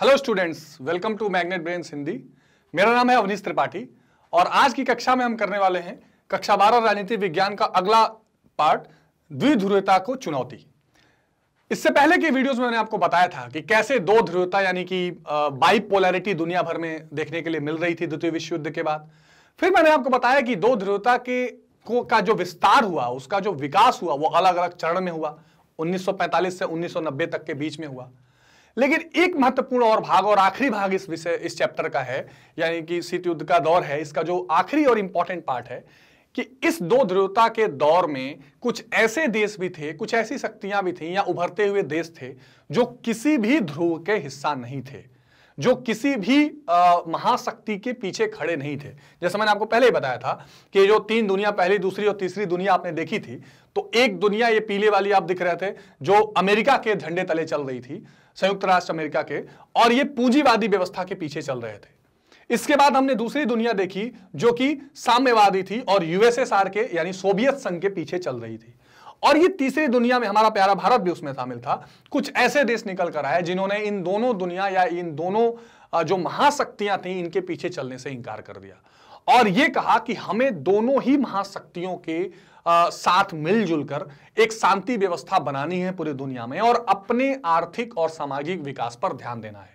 hello students welcome to Magnet Brain Hindi मेरा नाम है अवनीश त्रिपाठी और आज की कक्षा में हम करने वाले हैं कक्षा बारह राजनीति विज्ञान का अगला पार्ट द्विध्रुवता को चुनौती इससे पहले के वीडियोस में मैंने आपको बताया था कि कैसे दो ध्रुवता यानी कि बाईपोलैरिटी दुनिया भर में देखने के लिए मिल रही थी द्वितीय विश्व युद्ध के बाद फिर मैंने आपको बताया कि दो ध्रुवता के को का जो विस्तार हुआ उसका जो विकास हुआ वो अलग अलग चरण में हुआ 1945 से 1990 तक के बीच में हुआ लेकिन एक महत्वपूर्ण और भाग और आखिरी भाग इस विषय इस चैप्टर का है यानी कि शीत युद्ध का दौर है इसका जो आखिरी और इंपॉर्टेंट पार्ट है कि इस दो ध्रुवता के दौर में कुछ ऐसे देश भी थे कुछ ऐसी शक्तियां भी थी या उभरते हुए देश थे जो किसी भी ध्रुव के हिस्सा नहीं थे जो किसी भी महाशक्ति के पीछे खड़े नहीं थे जैसे मैंने आपको पहले ही बताया था कि जो तीन दुनिया पहली दूसरी और तीसरी दुनिया आपने देखी थी तो एक दुनिया ये पीले वाली आप दिख रहे थे जो अमेरिका के झंडे तले चल रही थी संयुक्त राष्ट्र अमेरिका के और ये पूंजीवादी व्यवस्था के पीछे चल रहे थे इसके बाद हमने दूसरी दुनिया देखी जो कि साम्यवादी थी और यूएसएसआर के यानी सोवियत संघ के पीछे चल रही थी और ये तीसरी दुनिया में हमारा प्यारा भारत भी उसमें शामिल था कुछ ऐसे देश निकल कर आए जिन्होंने इन दोनों दुनिया या इन दोनों जो महाशक्तियां थी इनके पीछे चलने से इंकार कर दिया और ये कहा कि हमें दोनों ही महाशक्तियों के आ, साथ मिलजुल कर एक शांति व्यवस्था बनानी है पूरी दुनिया में और अपने आर्थिक और सामाजिक विकास पर ध्यान देना है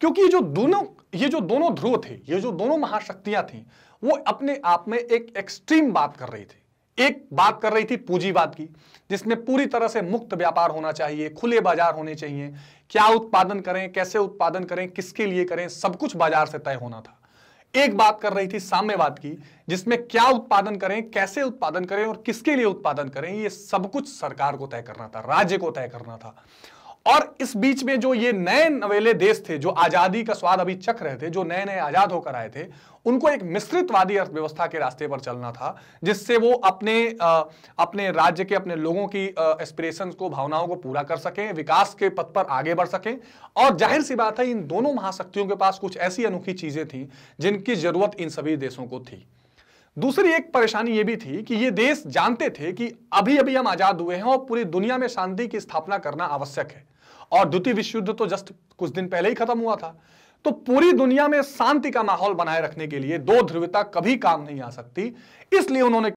क्योंकि ये जो दोनों ये जो दोनों ध्रुव थे ये जो दोनों महाशक्तियां थी वो अपने आप में एक एक्सट्रीम बात कर रही थी एक बात कर रही थी पूंजीवाद की जिसमें पूरी तरह से मुक्त व्यापार होना चाहिए खुले बाजार होने चाहिए क्या उत्पादन करें कैसे उत्पादन करें किसके लिए करें सब कुछ बाजार से तय होना था एक बात कर रही थी साम्यवाद की जिसमें क्या उत्पादन करें कैसे उत्पादन करें और किसके लिए उत्पादन करें ये सब कुछ सरकार को तय करना था राज्य को तय करना था और इस बीच में जो ये नए नवेले देश थे जो आजादी का स्वाद अभी चख रहे थे जो नए नए आजाद होकर आए थे उनको एक मिश्रितवादी अर्थव्यवस्था के रास्ते पर चलना था जिससे वो अपने आ, अपने राज्य के अपने लोगों की एस्पिरेशन को भावनाओं को पूरा कर सकें विकास के पथ पर आगे बढ़ सकें और जाहिर सी बात है इन दोनों महाशक्तियों के पास कुछ ऐसी अनोखी चीजें थी जिनकी जरूरत इन सभी देशों को थी दूसरी एक परेशानी यह भी थी कि ये देश जानते थे कि अभी अभी हम आजाद हुए हैं और पूरी दुनिया में शांति की स्थापना करना आवश्यक है और द्वितीय विश्व युद्ध तो जस्ट कुछ दिन पहले ही खत्म हुआ था तो पूरी दुनिया में शांति का माहौल बनाए रखने के लिए दो ध्रुवता कभी काम नहीं आ सकती इसलिए उन्होंने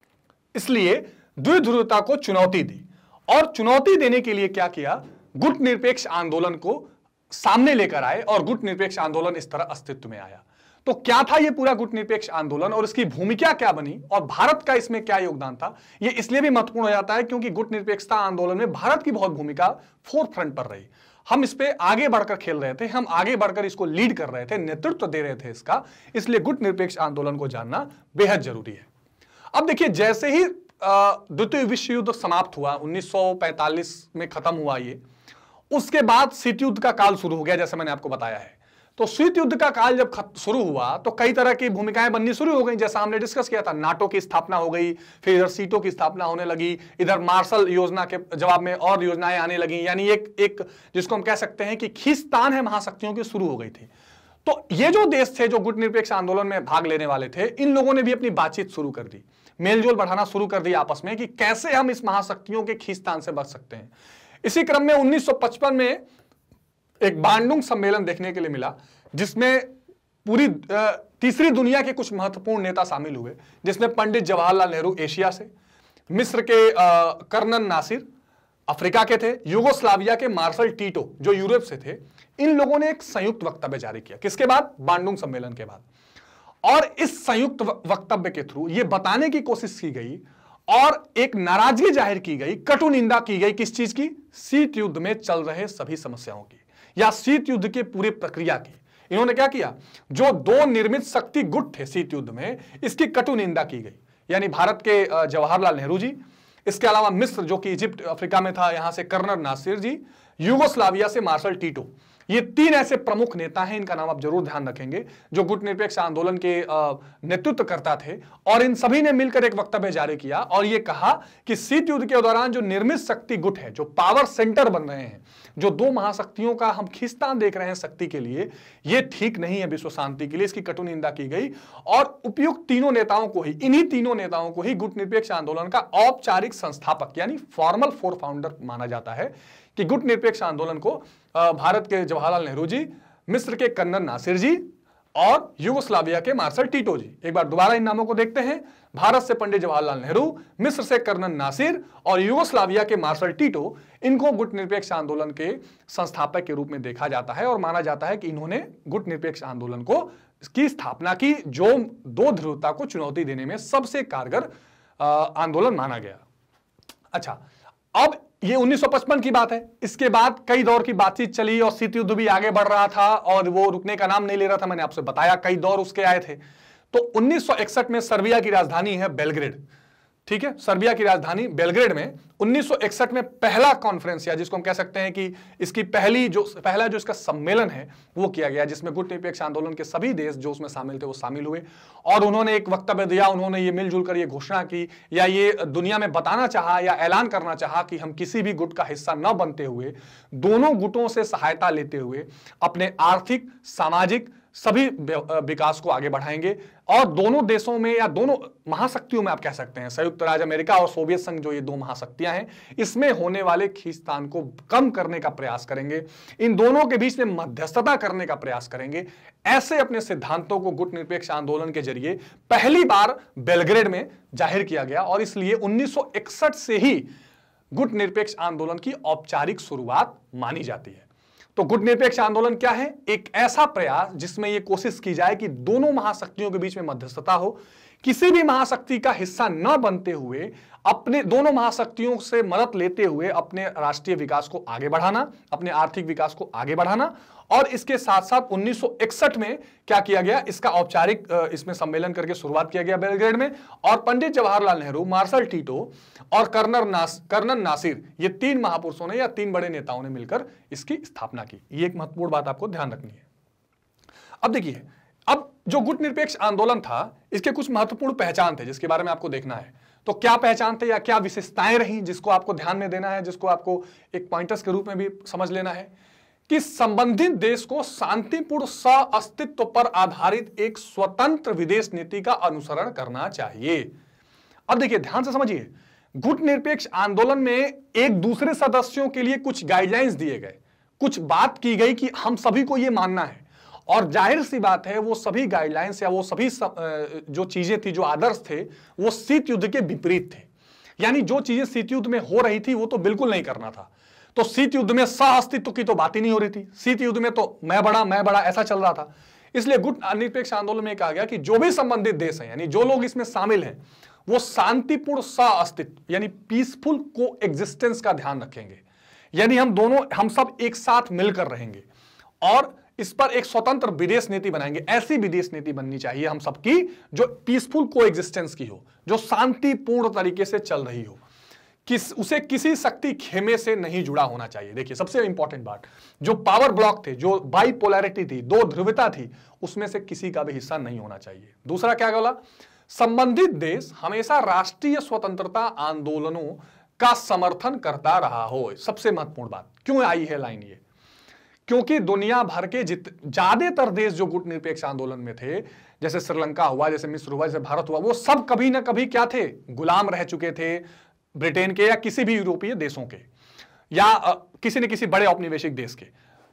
इसलिए द्विध्रुवता को चुनौती दी और चुनौती देने के लिए क्या किया गुट निरपेक्ष आंदोलन को सामने लेकर आए और गुट निरपेक्ष आंदोलन इस तरह अस्तित्व में आया तो क्या था यह पूरा गुट निरपेक्ष आंदोलन और इसकी भूमिका क्या बनी और भारत का इसमें क्या योगदान था यह इसलिए भी महत्वपूर्ण हो जाता है क्योंकि गुट निरपेक्षता आंदोलन में भारत की बहुत भूमिका फोर फ्रंट पर रही हम इस पर आगे बढ़कर खेल रहे थे हम आगे बढ़कर इसको लीड कर रहे थे नेतृत्व दे रहे थे इसका इसलिए गुट निरपेक्ष आंदोलन को जानना बेहद जरूरी है अब देखिए जैसे ही द्वितीय विश्व युद्ध समाप्त हुआ 1945 में खत्म हुआ ये उसके बाद शीत युद्ध का काल शुरू हो गया जैसे मैंने आपको बताया है तो शीत युद्ध का काल जब शुरू हुआ तो कई तरह की भूमिकाएं बननी शुरू हो गई जैसा हमने डिस्कस किया था नाटो की स्थापना हो गई फिर इधर सीटों की स्थापना होने लगी इधर मार्शल योजना के जवाब में और योजनाएं आने लगी यानी एक एक जिसको हम कह सकते हैं कि खिस्तान है महाशक्तियों की शुरू हो गई थी तो ये जो देश थे जो गुट निरपेक्ष आंदोलन में भाग लेने वाले थे इन लोगों ने भी अपनी बातचीत शुरू कर दी मेलजोल बढ़ाना शुरू कर दिया आपस में कि कैसे हम इस महाशक्तियों के खिस्तान से बच सकते हैं इसी क्रम में 1955 में एक बांडुंग सम्मेलन देखने के लिए मिला जिसमें पूरी तीसरी दुनिया के कुछ महत्वपूर्ण नेता शामिल हुए जिसमें पंडित जवाहरलाल नेहरू एशिया से मिस्र के कर्नन नासिर अफ्रीका के थे युगोस्लाविया के मार्शल टीटो जो यूरोप से थे इन लोगों ने एक संयुक्त वक्तव्य जारी किया किसके बाद बांडुंग सम्मेलन के बाद और इस संयुक्त वक्तव्य के थ्रू ये बताने की कोशिश की गई और एक नाराजगी जाहिर की गई कटु निंदा की गई किस चीज की सीट युद्ध में चल रहे सभी समस्याओं की या शीत युद्ध के पूरे प्रक्रिया की इन्होंने क्या किया जो दो निर्मित शक्ति गुट थे शीत युद्ध में इसकी कटु निंदा की गई यानी भारत के जवाहरलाल नेहरू जी इसके अलावा मिस्र जो कि इजिप्ट अफ्रीका में था यहां से कर्नल नासिर जी युगोस्लाविया से मार्शल टीटो ये तीन ऐसे प्रमुख नेता हैं इनका नाम आप जरूर ध्यान रखेंगे जो गुट निरपेक्ष आंदोलन के नेतृत्व करता थे और इन सभी ने मिलकर एक वक्तव्य जारी किया और ये कहा कि शीत युद्ध के दौरान जो निर्मित शक्ति गुट है जो पावर सेंटर बन रहे हैं जो दो महाशक्तियों का हम खिस्तान देख रहे हैं शक्ति के लिए ये ठीक नहीं है विश्व शांति के लिए इसकी कटु निंदा की गई और उपयुक्त तीनों नेताओं को ही इन्हीं तीनों नेताओं को ही गुट निरपेक्ष आंदोलन का औपचारिक संस्थापक यानी फॉर्मल फोर फाउंडर माना जाता है कि गुट निरपेक्ष आंदोलन को भारत के जवाहरलाल नेहरू जी मिस्र के कन्नन नासिर जी और युगोस्लाविया के मार्शल टीटो जी एक बार दोबारा इन नामों को देखते हैं भारत से पंडित जवाहरलाल नेहरू मिस्र से कर्नल नासिर और युगोस्लाविया के मार्शल टीटो इनको गुट निरपेक्ष आंदोलन के संस्थापक के रूप में देखा जाता है और माना जाता है कि इन्होंने गुट निरपेक्ष आंदोलन को की स्थापना की जो दो ध्रुवता को चुनौती देने में सबसे कारगर आंदोलन माना गया अच्छा अब ये 1955 की बात है इसके बाद कई दौर की बातचीत चली और शीत युद्ध भी आगे बढ़ रहा था और वो रुकने का नाम नहीं ले रहा था मैंने आपसे बताया कई दौर उसके आए थे तो 1961 में सर्बिया की राजधानी है बेलग्रेड ठीक है सर्बिया की राजधानी बेलग्रेड में 1961 में पहला कॉन्फ्रेंस या जिसको हम कह सकते हैं कि इसकी पहली जो पहला जो इसका सम्मेलन है वो किया गया जिसमें गुट निरपेक्ष आंदोलन के सभी देश जो उसमें शामिल थे वो शामिल हुए और उन्होंने एक वक्तव्य दिया उन्होंने ये मिलजुल कर ये घोषणा की या ये दुनिया में बताना चाह या ऐलान करना चाह कि हम किसी भी गुट का हिस्सा न बनते हुए दोनों गुटों से सहायता लेते हुए अपने आर्थिक सामाजिक सभी विकास को आगे बढ़ाएंगे और दोनों देशों में या दोनों महाशक्तियों में आप कह सकते हैं संयुक्त राज्य अमेरिका और सोवियत संघ जो ये दो महाशक्तियां हैं इसमें होने वाले खींचतान को कम करने का प्रयास करेंगे इन दोनों के बीच में मध्यस्थता करने का प्रयास करेंगे ऐसे अपने सिद्धांतों को गुटनिरपेक्ष आंदोलन के जरिए पहली बार बेलग्रेड में जाहिर किया गया और इसलिए उन्नीस से ही गुट निरपेक्ष आंदोलन की औपचारिक शुरुआत मानी जाती है तो गुट निरपेक्ष आंदोलन क्या है एक ऐसा प्रयास जिसमें यह कोशिश की जाए कि दोनों महाशक्तियों के बीच में मध्यस्थता हो किसी भी महाशक्ति का हिस्सा न बनते हुए अपने दोनों महाशक्तियों से मदद लेते हुए अपने राष्ट्रीय विकास को आगे बढ़ाना अपने आर्थिक विकास को आगे बढ़ाना और इसके साथ साथ 1961 में क्या किया गया इसका औपचारिक इसमें सम्मेलन करके शुरुआत किया गया बेलग्रेड में और पंडित जवाहरलाल नेहरू मार्शल टीटो और कर्नर नास कर्नन नासिर ये तीन महापुरुषों ने या तीन बड़े नेताओं ने मिलकर इसकी स्थापना की ये एक महत्वपूर्ण बात आपको ध्यान रखनी है अब देखिए अब जो गुट निरपेक्ष आंदोलन था इसके कुछ महत्वपूर्ण पहचान थे जिसके बारे में आपको देखना है तो क्या पहचानते या क्या विशेषताएं रहीं जिसको आपको ध्यान में देना है जिसको आपको एक पॉइंटर्स के रूप में भी समझ लेना है कि संबंधित देश को शांतिपूर्ण स अस्तित्व पर आधारित एक स्वतंत्र विदेश नीति का अनुसरण करना चाहिए अब देखिए ध्यान से समझिए गुट निरपेक्ष आंदोलन में एक दूसरे सदस्यों के लिए कुछ गाइडलाइंस दिए गए कुछ बात की गई कि हम सभी को यह मानना है और जाहिर सी बात है वो सभी गाइडलाइंस या वो सभी सब, जो चीज़ें थी जो आदर्श थे वो शीत युद्ध के विपरीत थे यानी जो चीज़ें शीत युद्ध में हो रही थी वो तो बिल्कुल नहीं करना था तो शीत युद्ध में सह अस्तित्व की तो बात ही नहीं हो रही थी शीत युद्ध में तो मैं बड़ा मैं बड़ा ऐसा चल रहा था इसलिए गुट निरपेक्ष आंदोलन में कहा गया कि जो भी संबंधित देश है यानी जो लोग इसमें शामिल हैं वो शांतिपूर्ण अस्तित्व यानी पीसफुल को का ध्यान रखेंगे यानी हम दोनों हम सब एक साथ मिलकर रहेंगे और इस पर एक स्वतंत्र विदेश नीति बनाएंगे ऐसी विदेश नीति बननी चाहिए हम सबकी जो पीसफुल को एग्जिस्टेंस की हो जो शांतिपूर्ण तरीके से चल रही हो किस उसे किसी शक्ति खेमे से नहीं जुड़ा होना चाहिए देखिए सबसे इंपॉर्टेंट बात जो पावर ब्लॉक थे जो बाईपोलैरिटी थी दो ध्रुवता थी उसमें से किसी का भी हिस्सा नहीं होना चाहिए दूसरा क्या बोला संबंधित देश हमेशा राष्ट्रीय स्वतंत्रता आंदोलनों का समर्थन करता रहा हो सबसे महत्वपूर्ण बात क्यों आई है लाइन ये क्योंकि दुनिया भर के जित ज्यादातर देश जो गुट निरपेक्ष आंदोलन में थे जैसे श्रीलंका हुआ जैसे मिस्र हुआ जैसे भारत हुआ वो सब कभी ना कभी क्या थे गुलाम रह चुके थे ब्रिटेन के या किसी भी यूरोपीय देशों के या किसी न किसी बड़े औपनिवेशिक देश के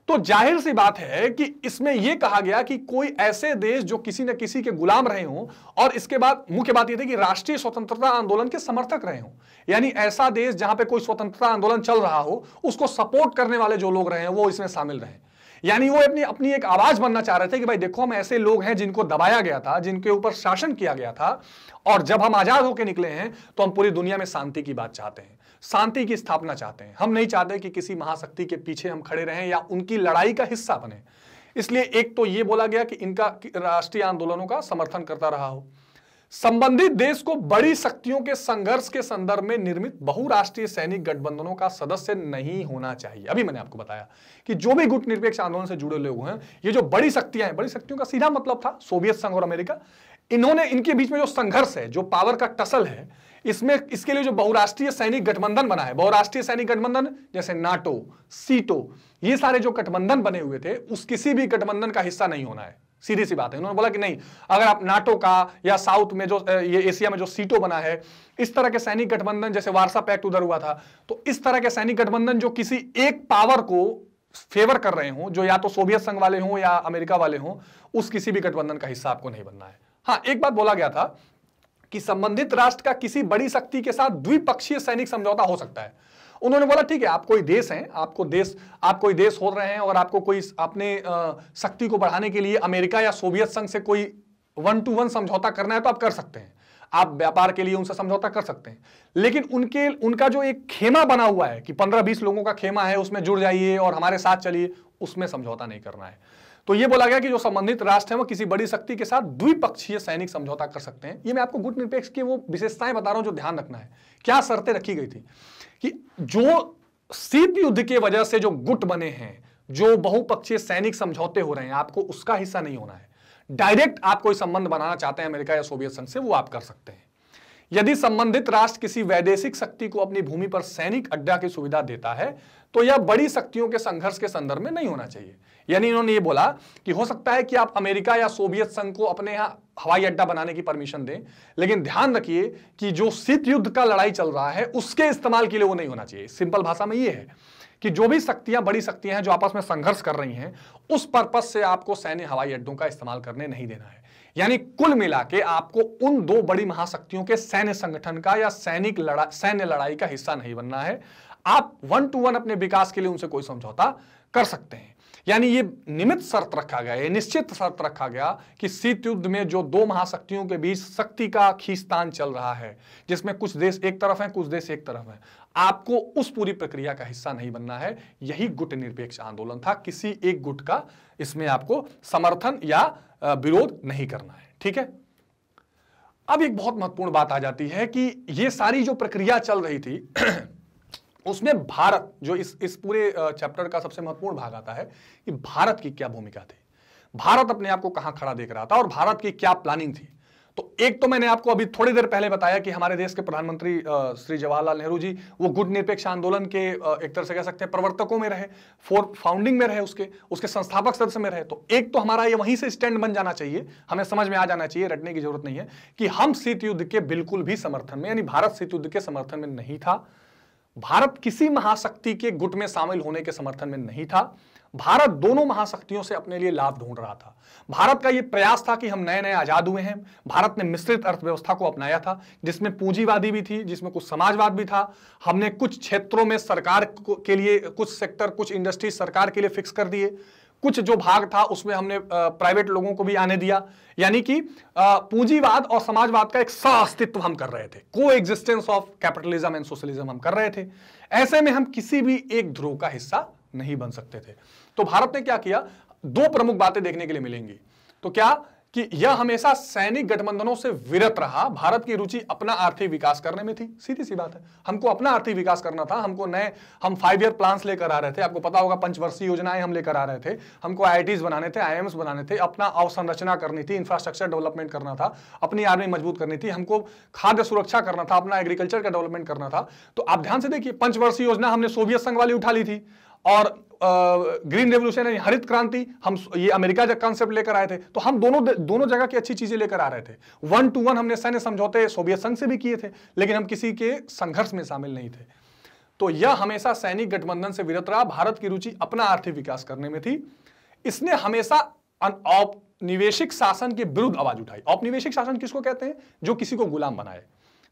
तो जाहिर सी बात है कि इसमें यह कहा गया कि कोई ऐसे देश जो किसी न किसी के गुलाम रहे हों और इसके बाद मुख्य बात यह थी कि राष्ट्रीय स्वतंत्रता आंदोलन के समर्थक रहे हों यानी ऐसा देश जहां पे कोई स्वतंत्रता आंदोलन चल रहा हो उसको सपोर्ट करने वाले जो लोग रहे हैं वो इसमें शामिल रहे यानी वो अपनी अपनी एक आवाज बनना चाह रहे थे कि भाई देखो हम ऐसे लोग हैं जिनको दबाया गया था जिनके ऊपर शासन किया गया था और जब हम आजाद होकर निकले हैं तो हम पूरी दुनिया में शांति की बात चाहते हैं शांति की स्थापना चाहते हैं हम नहीं चाहते कि किसी महाशक्ति के पीछे हम खड़े रहें या उनकी लड़ाई का हिस्सा बने इसलिए एक तो ये बोला गया कि इनका राष्ट्रीय आंदोलनों का समर्थन करता रहा हो संबंधित देश को बड़ी शक्तियों के संघर्ष के संदर्भ में निर्मित बहुराष्ट्रीय सैनिक गठबंधनों का सदस्य नहीं होना चाहिए अभी मैंने आपको बताया कि जो भी गुट निरपेक्ष आंदोलन से जुड़े लोग हैं ये जो बड़ी शक्तियां हैं बड़ी शक्तियों का सीधा मतलब था सोवियत संघ और अमेरिका इन्होंने इनके बीच में जो संघर्ष है जो पावर का टसल है इसमें इसके लिए जो बहुराष्ट्रीय सैनिक गठबंधन बना है बहुराष्ट्रीय सैनिक गठबंधन जैसे नाटो सीटो ये सारे जो गठबंधन बने हुए थे उस किसी भी गठबंधन का हिस्सा नहीं होना है सीधी सी बात है उन्होंने बोला कि नहीं अगर आप नाटो का या साउथ में जो ये एशिया में जो सीटो बना है इस तरह के सैनिक गठबंधन जैसे वारसा पैक्ट उधर हुआ था तो इस तरह के सैनिक गठबंधन जो किसी एक पावर को फेवर कर रहे हों जो या तो सोवियत संघ वाले हों या अमेरिका वाले हों उस किसी भी गठबंधन का हिस्सा आपको नहीं बनना है हाँ एक बात बोला गया था कि संबंधित राष्ट्र का किसी बड़ी शक्ति के साथ द्विपक्षीय सैनिक समझौता हो सकता है उन्होंने बोला ठीक है आप कोई देश हैं आपको देश आप कोई देश हो रहे हैं और आपको कोई अपने शक्ति को बढ़ाने के लिए अमेरिका या सोवियत संघ से कोई वन टू वन समझौता करना है तो आप कर सकते हैं आप व्यापार के लिए उनसे समझौता कर सकते हैं लेकिन उनके उनका जो एक खेमा बना हुआ है कि पंद्रह बीस लोगों का खेमा है उसमें जुड़ जाइए और हमारे साथ चलिए उसमें समझौता नहीं करना है तो यह बोला गया कि जो संबंधित राष्ट्र है वो किसी बड़ी शक्ति के साथ द्विपक्षीय सैनिक समझौता कर सकते हैं ये मैं आपको गुट निरपेक्ष की वो विशेषताएं बता रहा हूं जो ध्यान रखना है क्या शर्तें रखी गई थी कि जो शीत युद्ध की वजह से जो गुट बने हैं जो बहुपक्षीय सैनिक समझौते हो रहे हैं आपको उसका हिस्सा नहीं होना है डायरेक्ट आप कोई संबंध बनाना चाहते हैं अमेरिका या सोवियत संघ से वो आप कर सकते हैं यदि संबंधित राष्ट्र किसी वैदेशिक शक्ति को अपनी भूमि पर सैनिक अड्डा की सुविधा देता है तो यह बड़ी शक्तियों के संघर्ष के संदर्भ में नहीं होना चाहिए यानी इन्होंने ये बोला कि हो सकता है कि आप अमेरिका या सोवियत संघ को अपने यहां हवाई अड्डा बनाने की परमिशन दें लेकिन ध्यान रखिए कि जो शीत युद्ध का लड़ाई चल रहा है उसके इस्तेमाल के लिए वो नहीं होना चाहिए सिंपल भाषा में ये है कि जो भी शक्तियां बड़ी शक्तियां हैं जो आपस में संघर्ष कर रही हैं उस पर्पज से आपको सैन्य हवाई अड्डों का इस्तेमाल करने नहीं देना है यानी कुल मिला के आपको उन दो बड़ी महाशक्तियों के सैन्य संगठन का या सैनिक लड़ा सैन्य लड़ाई का हिस्सा नहीं बनना है आप वन टू वन अपने विकास के लिए उनसे कोई समझौता कर सकते हैं यानी ये निमित शर्त रखा गया ये निश्चित शर्त रखा गया कि शीत युद्ध में जो दो महाशक्तियों के बीच शक्ति का खींचतान चल रहा है जिसमें कुछ देश एक तरफ हैं कुछ देश एक तरफ हैं आपको उस पूरी प्रक्रिया का हिस्सा नहीं बनना है यही गुट निरपेक्ष आंदोलन था किसी एक गुट का इसमें आपको समर्थन या विरोध नहीं करना है ठीक है अब एक बहुत महत्वपूर्ण बात आ जाती है कि यह सारी जो प्रक्रिया चल रही थी उसमें भारत जो इस इस पूरे चैप्टर का सबसे महत्वपूर्ण भाग आता है कि भारत की क्या भूमिका थी भारत अपने आप को कहां खड़ा देख रहा था और भारत की क्या प्लानिंग थी तो एक तो मैंने आपको अभी थोड़ी देर पहले बताया कि हमारे देश के प्रधानमंत्री श्री जवाहरलाल नेहरू जी वो गुट निरपेक्ष आंदोलन के एक तरह से कह सकते हैं प्रवर्तकों में रहे फोर फाउंडिंग में रहे उसके उसके संस्थापक सदस्य में रहे तो एक तो हमारा ये वहीं से स्टैंड बन जाना चाहिए हमें समझ में आ जाना चाहिए रटने की जरूरत नहीं है कि हम शीत युद्ध के बिल्कुल भी समर्थन में यानी भारत शीत युद्ध के समर्थन में नहीं था भारत किसी महाशक्ति के गुट में शामिल होने के समर्थन में नहीं था भारत दोनों महाशक्तियों से अपने लिए लाभ ढूंढ रहा था भारत का यह प्रयास था कि हम नए नए आजाद हुए हैं भारत ने मिश्रित अर्थव्यवस्था को अपनाया था जिसमें पूंजीवादी भी थी जिसमें कुछ समाजवाद भी था हमने कुछ क्षेत्रों में सरकार के लिए कुछ सेक्टर कुछ इंडस्ट्री सरकार के लिए फिक्स कर दिए कुछ जो भाग था उसमें हमने प्राइवेट लोगों को भी आने दिया यानी कि पूंजीवाद और समाजवाद का एक अस्तित्व हम कर रहे थे coexistence of capitalism and socialism हम कर रहे थे ऐसे में हम किसी भी एक ध्रुव का हिस्सा नहीं बन सकते थे तो भारत ने क्या किया दो प्रमुख बातें देखने के लिए मिलेंगी तो क्या कि यह हमेशा सैनिक गठबंधनों से विरत रहा भारत की रुचि अपना आर्थिक विकास करने में थी सीधी सी बात है हमको अपना आर्थिक विकास करना था हमको नए हम फाइव ईयर प्लान्स लेकर आ रहे थे आपको पता होगा पंचवर्षीय योजनाएं हम लेकर आ रहे थे हमको आई बनाने थे आई बनाने थे अपना अवसंरचना करनी थी इंफ्रास्ट्रक्चर डेवलपमेंट करना था अपनी आर्मी मजबूत करनी थी हमको खाद्य सुरक्षा करना था अपना एग्रीकल्चर का डेवलपमेंट करना था तो आप ध्यान से देखिए पंचवर्षीय योजना हमने सोवियत संघ वाली उठा ली थी और ग्रीन रेवल्यूशन यानी हरित क्रांति हम ये अमेरिका का कॉन्सेप्ट लेकर आए थे तो हम दोनों दोनों जगह की अच्छी चीजें लेकर आ रहे थे वन टू वन हमने सैन्य समझौते सोवियत संघ से भी किए थे लेकिन हम किसी के संघर्ष में शामिल नहीं थे तो यह हमेशा सैनिक गठबंधन से विरत रहा भारत की रुचि अपना आर्थिक विकास करने में थी इसने हमेशा औपनिवेशिक शासन के विरुद्ध आवाज उठाई औपनिवेशिक शासन किसको कहते हैं जो किसी को गुलाम बनाए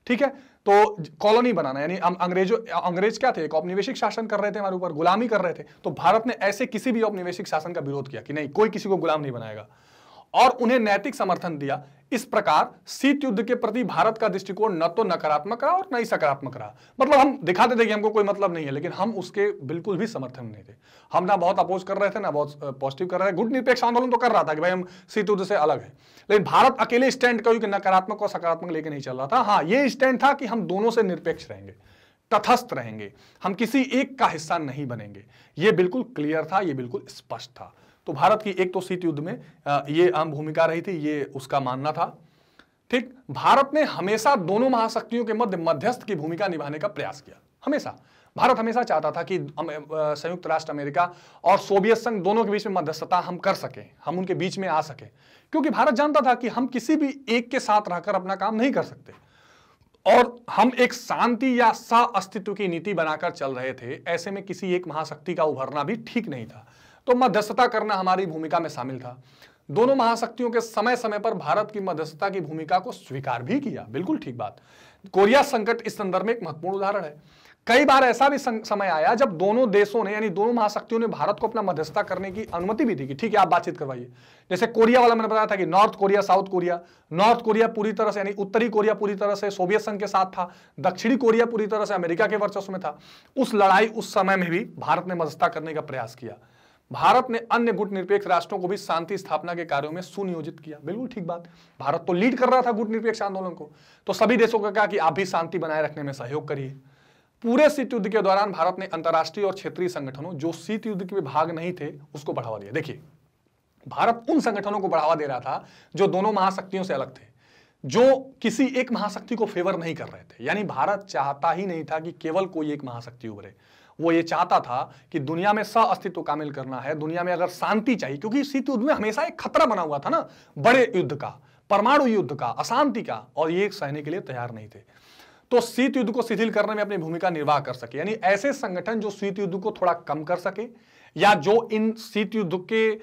ठीक है तो कॉलोनी बनाना यानी अं-, अंग्रेजों अंग्रेज क्या थे एक औपनिवेशिक शासन कर रहे थे हमारे ऊपर गुलामी कर रहे थे तो भारत ने ऐसे किसी भी औपनिवेशिक शासन का विरोध किया कि नहीं कोई किसी को गुलाम नहीं बनाएगा और उन्हें नैतिक समर्थन दिया इस प्रकार शीत युद्ध के प्रति भारत का दृष्टिकोण न तो नकारात्मक रहा और न ही सकारात्मक रहा मतलब हम दिखाते थे कि हमको कोई मतलब नहीं है लेकिन हम उसके बिल्कुल भी समर्थन नहीं थे हम ना बहुत अपोज कर रहे थे ना बहुत पॉजिटिव कर रहे थे गुट निरपेक्ष आंदोलन तो कर रहा था कि भाई हम शीत युद्ध से अलग है लेकिन भारत अकेले स्टैंड क्योंकि नकारात्मक और सकारात्मक लेकर नहीं चल रहा था हाँ ये स्टैंड था कि हम दोनों से निरपेक्ष रहेंगे तथस्थ रहेंगे हम किसी एक का हिस्सा नहीं बनेंगे ये बिल्कुल क्लियर था ये बिल्कुल स्पष्ट था तो भारत की एक तो शीत युद्ध में ये अहम भूमिका रही थी ये उसका मानना था ठीक भारत ने हमेशा दोनों महाशक्तियों के मध्य मध्यस्थ की भूमिका निभाने का प्रयास किया हमेशा भारत हमेशा चाहता था कि संयुक्त राष्ट्र अमेरिका और सोवियत संघ दोनों के बीच में मध्यस्थता हम कर सकें हम उनके बीच में आ सकें क्योंकि भारत जानता था कि हम किसी भी एक के साथ रहकर अपना काम नहीं कर सकते और हम एक शांति या सा अस्तित्व की नीति बनाकर चल रहे थे ऐसे में किसी एक महाशक्ति का उभरना भी ठीक नहीं था तो मध्यस्थता करना हमारी भूमिका में शामिल था दोनों महाशक्तियों के समय समय पर भारत की मध्यस्थता की भूमिका को स्वीकार भी किया बिल्कुल ठीक बात कोरिया संकट इस संदर्भ में एक महत्वपूर्ण उदाहरण है कई बार ऐसा भी समय आया जब दोनों देशों ने यानी दोनों महाशक्तियों ने भारत को अपना मध्यस्थता करने की अनुमति भी दी कि ठीक है आप बातचीत करवाइए जैसे कोरिया वाला मैंने बताया था कि North Korea South Korea North Korea पूरी तरह से यानी उत्तरी कोरिया पूरी तरह से सोवियत संघ के साथ था दक्षिणी कोरिया पूरी तरह से अमेरिका के वर्चस्व में था उस लड़ाई उस समय में भी भारत ने मध्यस्थता करने का प्रयास किया भारत ने अन्य गुट निरपेक्ष राष्ट्रों को भी शांति स्थापना के कार्यों में सुनियोजित किया बिल्कुल ठीक बात भारत तो लीड कर रहा था गुट निरपेक्ष आंदोलन को तो सभी देशों का कहा कि आप भी शांति बनाए रखने में सहयोग करिए पूरे शीत युद्ध के दौरान भारत ने अंतर्राष्ट्रीय और क्षेत्रीय संगठनों जो शीत युद्ध के भाग नहीं थे उसको बढ़ावा दिया देखिए भारत उन संगठनों को बढ़ावा दे रहा था जो दोनों महाशक्तियों से अलग थे जो किसी एक महाशक्ति को फेवर नहीं कर रहे थे यानी भारत चाहता ही नहीं था कि केवल कोई एक महाशक्ति उभरे वो ये चाहता था कि दुनिया में सह अस्तित्व कामिल करना है दुनिया में अगर शांति चाहिए क्योंकि शीत युद्ध में हमेशा एक खतरा बना हुआ था ना बड़े युद्ध का परमाणु युद्ध का अशांति का और ये सहने के लिए तैयार नहीं थे तो शीत युद्ध को शिथिल करने में अपनी भूमिका निर्वाह कर सके यानी ऐसे संगठन जो शीत युद्ध को थोड़ा कम कर सके या जो इन शीत युद्ध के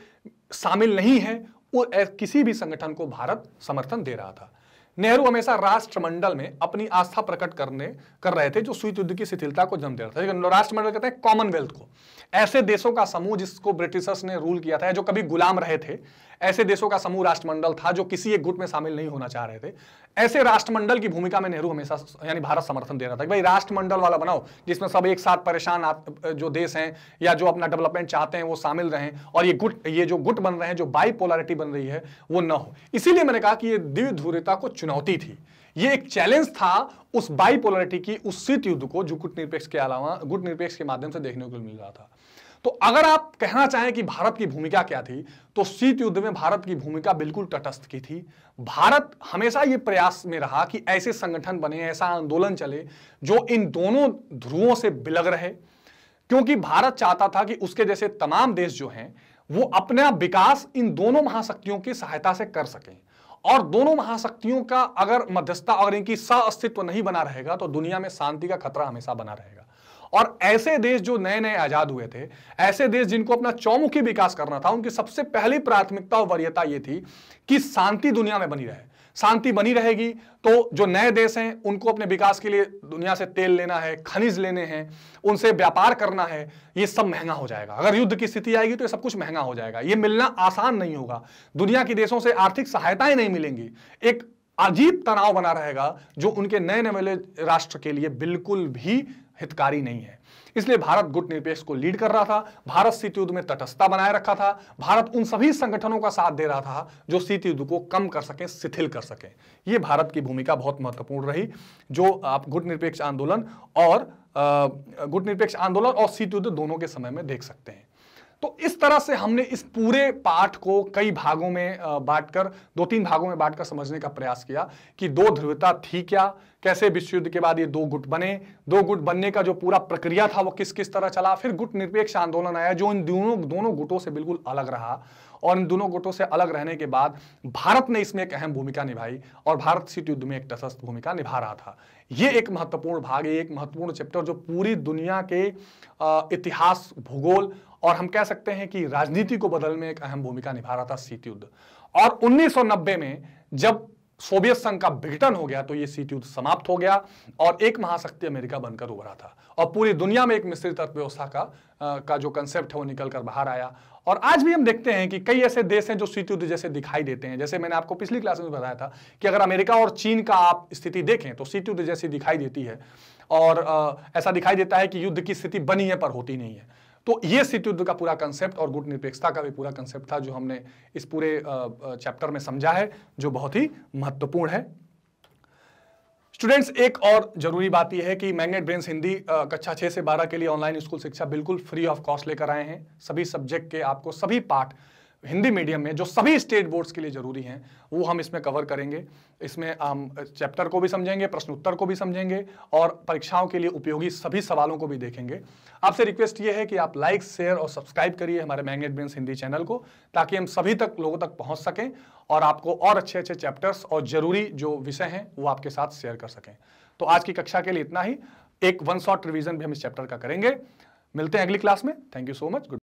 शामिल नहीं है वो किसी भी संगठन को भारत समर्थन दे रहा था नेहरू हमेशा राष्ट्रमंडल में अपनी आस्था प्रकट करने कर रहे थे जो स्वीत युद्ध की शिथिलता को जन्म दे रहा था राष्ट्रमंडल कहते हैं कॉमनवेल्थ को ऐसे देशों का समूह जिसको ब्रिटिशर्स ने रूल किया था जो कभी गुलाम रहे थे ऐसे देशों का समूह राष्ट्रमंडल था जो किसी एक गुट में शामिल नहीं होना चाह रहे थे ऐसे राष्ट्रमंडल की भूमिका में नेहरू हमेशा यानी भारत समर्थन दे रहा था कि भाई राष्ट्रमंडल वाला बनाओ जिसमें सब एक साथ परेशान जो देश हैं या जो अपना डेवलपमेंट चाहते हैं वो शामिल रहें और ये गुट ये जो गुट बन रहे हैं जो बाईपोलरिटी बन रही है वो न हो इसीलिए मैंने कहा कि ये द्विध्रुवता को चुनौती थी ये एक चैलेंज था उस बाई पोलरिटी की उस शीत युद्ध को जो गुट निरपेक्ष के अलावा गुट निरपेक्ष के माध्यम से देखने को मिल रहा था तो अगर आप कहना चाहें कि भारत की भूमिका क्या थी तो शीत युद्ध में भारत की भूमिका बिल्कुल तटस्थ की थी भारत हमेशा ये प्रयास में रहा कि ऐसे संगठन बने ऐसा आंदोलन चले जो इन दोनों ध्रुवों से बिलग रहे क्योंकि भारत चाहता था कि उसके जैसे तमाम देश जो हैं वो अपना विकास इन दोनों महाशक्तियों की सहायता से कर सकें और दोनों महाशक्तियों का अगर मध्यस्थता अगर इनकी सअस्तित्व नहीं बना रहेगा तो दुनिया में शांति का खतरा हमेशा बना रहेगा और ऐसे देश जो नए नए आजाद हुए थे ऐसे देश जिनको अपना चौमुखी विकास करना था उनकी सबसे पहली प्राथमिकता और वरीयता ये थी कि शांति दुनिया में बनी रहे शांति बनी रहेगी तो जो नए देश हैं उनको अपने विकास के लिए दुनिया से तेल लेना है खनिज लेने हैं उनसे व्यापार करना है ये सब महंगा हो जाएगा अगर युद्ध की स्थिति आएगी तो ये सब कुछ महंगा हो जाएगा ये मिलना आसान नहीं होगा दुनिया के देशों से आर्थिक सहायताएं नहीं मिलेंगी एक अजीब तनाव बना रहेगा जो उनके नए नए राष्ट्र के लिए बिल्कुल भी हितकारी नहीं है इसलिए भारत गुट निरपेक्ष को लीड कर रहा था भारत शीत युद्ध में तटस्थता बनाए रखा था भारत उन सभी संगठनों का साथ दे रहा था जो शीत युद्ध को कम कर सकें शिथिल कर सके ये भारत की भूमिका बहुत महत्वपूर्ण रही जो आप गुट निरपेक्ष आंदोलन और गुट निरपेक्ष आंदोलन और शीत युद्ध दोनों के समय में देख सकते हैं तो इस तरह से हमने इस पूरे पाठ को कई भागों में बांटकर दो तीन भागों में बांटकर समझने का प्रयास किया कि दो ध्रुवता थी क्या कैसे विश्व युद्ध के बाद ये दो गुट बने दो गुट बनने का जो पूरा प्रक्रिया था वो किस किस तरह चला फिर गुट निरपेक्ष आंदोलन आया जो इन दोनों दोनों गुटों से बिल्कुल अलग रहा और इन दोनों गुटों से अलग रहने के बाद भारत ने इसमें एक अहम भूमिका निभाई और भारत सीट युद्ध में एक तटस्थ भूमिका निभा रहा था ये एक महत्वपूर्ण भाग है एक महत्वपूर्ण चैप्टर जो पूरी दुनिया के इतिहास भूगोल और हम कह सकते हैं कि राजनीति को बदलने में एक अहम भूमिका निभा रहा था शीत युद्ध और 1990 में जब सोवियत संघ का विघटन हो गया तो ये शीत युद्ध समाप्त हो गया और एक महाशक्ति अमेरिका बनकर उभरा था और पूरी दुनिया में एक मिश्रित अर्थव्यवस्था का आ, का जो कंसेप्ट है वो निकल कर बाहर आया और आज भी हम देखते हैं कि कई ऐसे देश हैं जो शीत युद्ध जैसे दिखाई देते हैं जैसे मैंने आपको पिछली क्लास में बताया था कि अगर अमेरिका और चीन का आप स्थिति देखें तो शीत युद्ध जैसी दिखाई देती है और आ, ऐसा दिखाई देता है कि युद्ध की स्थिति बनी है पर होती नहीं है तो ये शीत युद्ध का पूरा कंसेप्ट और गुट निरपेक्षता का भी पूरा कंसेप्ट था जो हमने इस पूरे चैप्टर में समझा है जो बहुत ही महत्वपूर्ण है स्टूडेंट्स एक और जरूरी बात यह है कि मैग्नेट ब्रेन्स हिंदी कक्षा छः से बारह के लिए ऑनलाइन स्कूल शिक्षा बिल्कुल फ्री ऑफ कॉस्ट लेकर आए हैं सभी सब्जेक्ट के आपको सभी पार्ट हिंदी मीडियम में जो सभी स्टेट बोर्ड्स के लिए ज़रूरी हैं वो हम इसमें कवर करेंगे इसमें हम चैप्टर को भी समझेंगे प्रश्न उत्तर को भी समझेंगे और परीक्षाओं के लिए उपयोगी सभी सवालों को भी देखेंगे आपसे रिक्वेस्ट ये है कि आप लाइक शेयर और सब्सक्राइब करिए हमारे मैग्नेट ब्रेंस हिंदी चैनल को ताकि हम सभी तक लोगों तक पहुँच सकें और आपको और अच्छे अच्छे चैप्टर्स और ज़रूरी जो विषय हैं वो आपके साथ शेयर कर सकें तो आज की कक्षा के लिए इतना ही एक वन शॉट रिविजन भी हम इस चैप्टर का करेंगे मिलते हैं अगली क्लास में thank you so much good